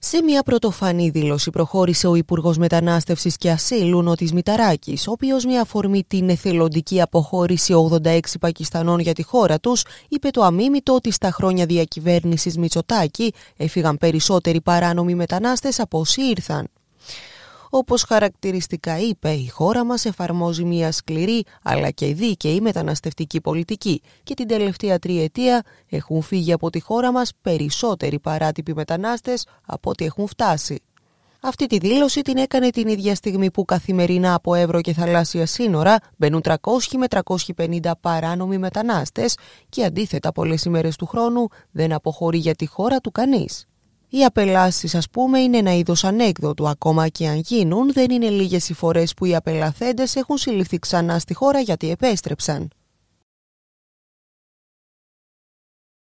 Σε μια πρωτοφανή δήλωση προχώρησε ο Υπουργός Μετανάστευσης και Ασύλου Νότης Μηταράκης, ο οποίος με αφορμή την εθελοντική αποχώρηση 86 Πακιστανών για τη χώρα τους, είπε το αμήμητο ότι στα χρόνια διακυβέρνησης Μητσοτάκη έφυγαν περισσότεροι παράνομοι μετανάστες από όσοι ήρθαν. Όπως χαρακτηριστικά είπε, η χώρα μας εφαρμόζει μια σκληρή αλλά και δίκαιη μεταναστευτική πολιτική και την τελευταία τριετία έχουν φύγει από τη χώρα μας περισσότεροι παράτυποι μετανάστες από ό,τι έχουν φτάσει. Αυτή τη δήλωση την έκανε την ίδια στιγμή που καθημερινά από Εύρω και θαλάσσια σύνορα μπαίνουν 300 με 350 παράνομοι μετανάστες και αντίθετα πολλές ημέρες του χρόνου δεν αποχωρεί για τη χώρα του κανείς. Οι απελάσεις ας πούμε είναι ένα είδος ανέκδοτου, ακόμα και αν γίνουν δεν είναι λίγες οι φορές που οι απελαθέντες έχουν συλληφθεί ξανά στη χώρα γιατί επέστρεψαν.